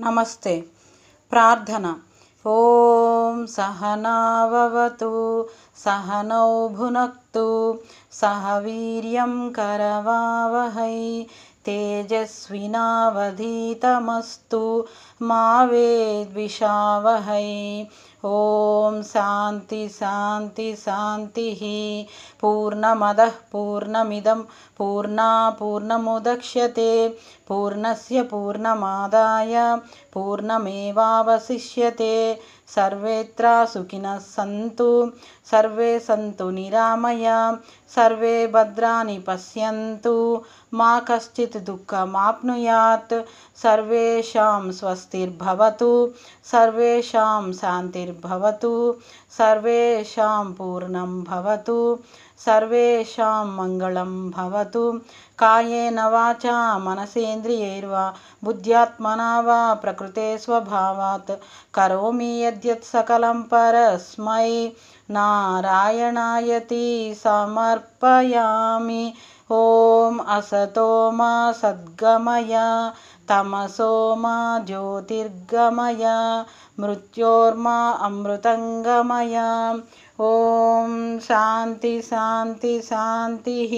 नमस्ते प्रार्थना ॐ सहनावतु सहनौ भुनक्तु सह वीर्यं करवावहै तेजस्विनावधीतमस्तु मा वेद्विषावहै ॐ शान्ति शान्ति शान्तिः पूर्णमदः पूर्णमिदं पूर्णा पूर्णमुदक्ष्यते पूर्णस्य पूर्णमादाय पूर्णमेवावशिष्यते सर्वेत्रा सुखिनः सन्तु सर्वे सन्तु निरामया सर्वे भद्राणि पश्यन्तु मा कश्चित् आप्नुयात् सर्वेषां स्वस्तिर्भवतु सर्वेषां शान्तिर्भवतु सर्वेषां पूर्णं भवतु सर्वेषां मङ्गलं भवतु कायेन वाचा मनसेन्द्रियैर्वा बुद्ध्यात्मना वा प्रकृते स्वभावात् करोमि यद्यत् सकलं परस्मै नारायणायति समर्पयामि ॐ असतो मा सद्गमय तमसो मा ज्योतिर्गमय मृत्योर्मा अमृतङ्गमय ॐ शान्ति शान्ति शान्तिः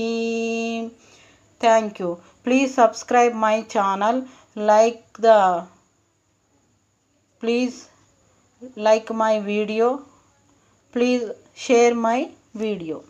thank you please subscribe my channel like the please like my video please share my video